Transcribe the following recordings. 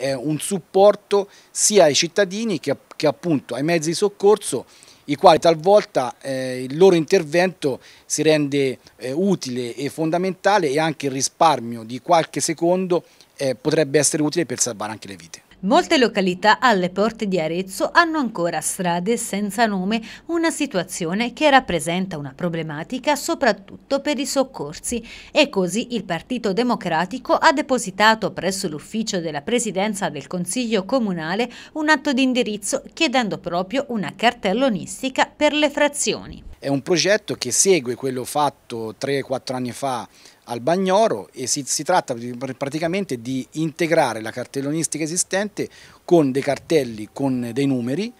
eh, un supporto sia ai cittadini che, che, appunto ai mezzi di soccorso i quali talvolta eh, il loro intervento si rende eh, utile e fondamentale e anche il risparmio di qualche secondo eh, potrebbe essere utile per salvare anche le vite. Molte località alle porte di Arezzo hanno ancora strade senza nome, una situazione che rappresenta una problematica soprattutto per i soccorsi e così il Partito Democratico ha depositato presso l'ufficio della Presidenza del Consiglio Comunale un atto di indirizzo chiedendo proprio una cartellonistica per le frazioni. È un progetto che segue quello fatto 3-4 anni fa al Bagnoro e si, si tratta di, praticamente di integrare la cartellonistica esistente con dei cartelli, con dei numeri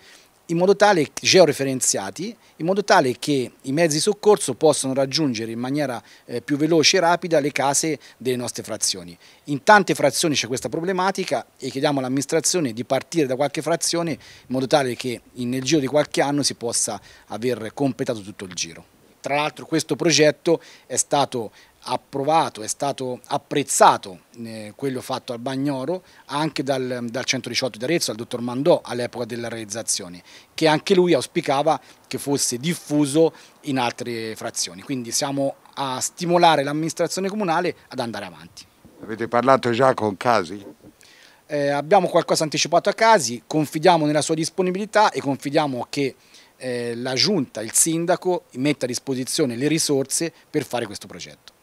in modo tale georeferenziati, in modo tale che i mezzi di soccorso possano raggiungere in maniera eh, più veloce e rapida le case delle nostre frazioni. In tante frazioni c'è questa problematica e chiediamo all'amministrazione di partire da qualche frazione in modo tale che in, nel giro di qualche anno si possa aver completato tutto il giro. Tra l'altro questo progetto è stato approvato, è stato apprezzato eh, quello fatto al Bagnoro anche dal, dal 118 di Arezzo, dal dottor Mandò all'epoca della realizzazione, che anche lui auspicava che fosse diffuso in altre frazioni. Quindi siamo a stimolare l'amministrazione comunale ad andare avanti. Avete parlato già con Casi? Eh, abbiamo qualcosa anticipato a Casi, confidiamo nella sua disponibilità e confidiamo che eh, la Giunta, il Sindaco, metta a disposizione le risorse per fare questo progetto.